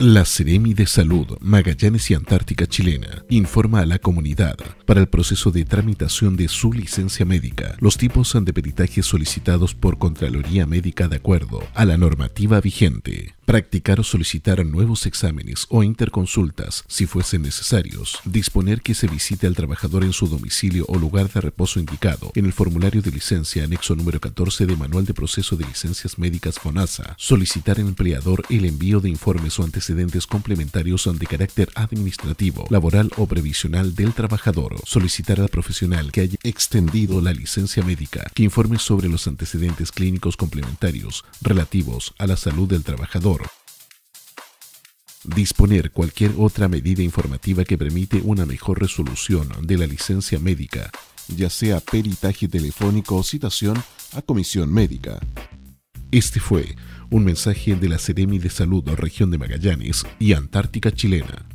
La Ceremi de Salud Magallanes y Antártica Chilena informa a la comunidad para el proceso de tramitación de su licencia médica los tipos de peritajes solicitados por Contraloría Médica de acuerdo a la normativa vigente practicar o solicitar nuevos exámenes o interconsultas si fuesen necesarios, disponer que se visite al trabajador en su domicilio o lugar de reposo indicado en el formulario de licencia anexo número 14 de Manual de Proceso de Licencias Médicas FONASA, solicitar al empleador el envío de informes o antecedentes complementarios de carácter administrativo, laboral o previsional del trabajador, solicitar al profesional que haya extendido la licencia médica que informe sobre los antecedentes clínicos complementarios relativos a la salud del trabajador disponer cualquier otra medida informativa que permite una mejor resolución de la licencia médica, ya sea peritaje telefónico o citación a comisión médica. Este fue un mensaje de la Seremi de Salud Región de Magallanes y Antártica Chilena.